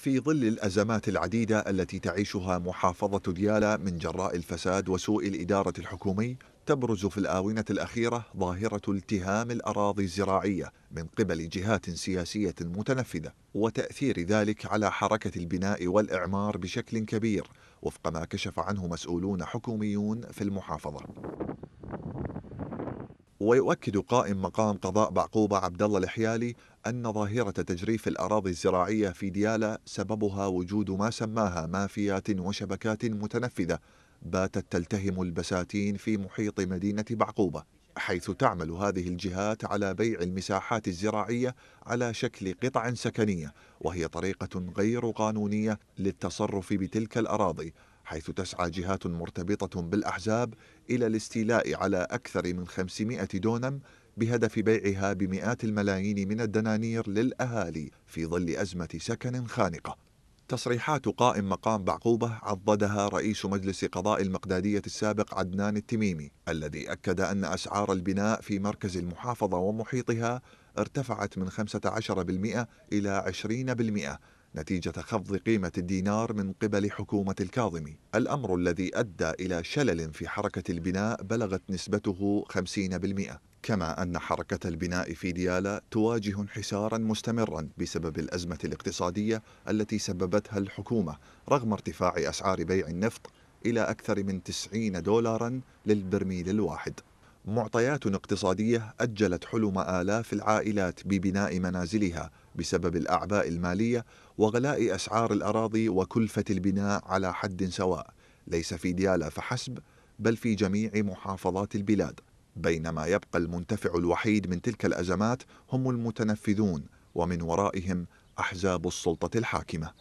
في ظل الأزمات العديدة التي تعيشها محافظة ديالى من جراء الفساد وسوء الإدارة الحكومي تبرز في الآونة الأخيرة ظاهرة التهام الأراضي الزراعية من قبل جهات سياسية متنفذة وتأثير ذلك على حركة البناء والإعمار بشكل كبير وفق ما كشف عنه مسؤولون حكوميون في المحافظة ويؤكد قائم مقام قضاء بعقوبة عبد الله الحيالي أن ظاهرة تجريف الأراضي الزراعية في ديالى سببها وجود ما سماها مافيات وشبكات متنفذة باتت تلتهم البساتين في محيط مدينة بعقوبة حيث تعمل هذه الجهات على بيع المساحات الزراعية على شكل قطع سكنية وهي طريقة غير قانونية للتصرف بتلك الأراضي حيث تسعى جهات مرتبطة بالأحزاب إلى الاستيلاء على أكثر من 500 دونم بهدف بيعها بمئات الملايين من الدنانير للأهالي في ظل أزمة سكن خانقة تصريحات قائم مقام بعقوبة عضدها رئيس مجلس قضاء المقدادية السابق عدنان التميمي الذي أكد أن أسعار البناء في مركز المحافظة ومحيطها ارتفعت من 15% إلى 20% نتيجة خفض قيمة الدينار من قبل حكومة الكاظمي الأمر الذي أدى إلى شلل في حركة البناء بلغت نسبته 50% كما أن حركة البناء في ديالا تواجه انحسارا مستمرا بسبب الأزمة الاقتصادية التي سببتها الحكومة رغم ارتفاع أسعار بيع النفط إلى أكثر من 90 دولارا للبرميل الواحد معطيات اقتصادية أجلت حلم آلاف العائلات ببناء منازلها بسبب الأعباء المالية وغلاء أسعار الأراضي وكلفة البناء على حد سواء ليس في ديالا فحسب بل في جميع محافظات البلاد بينما يبقى المنتفع الوحيد من تلك الازمات هم المتنفذون ومن ورائهم احزاب السلطه الحاكمه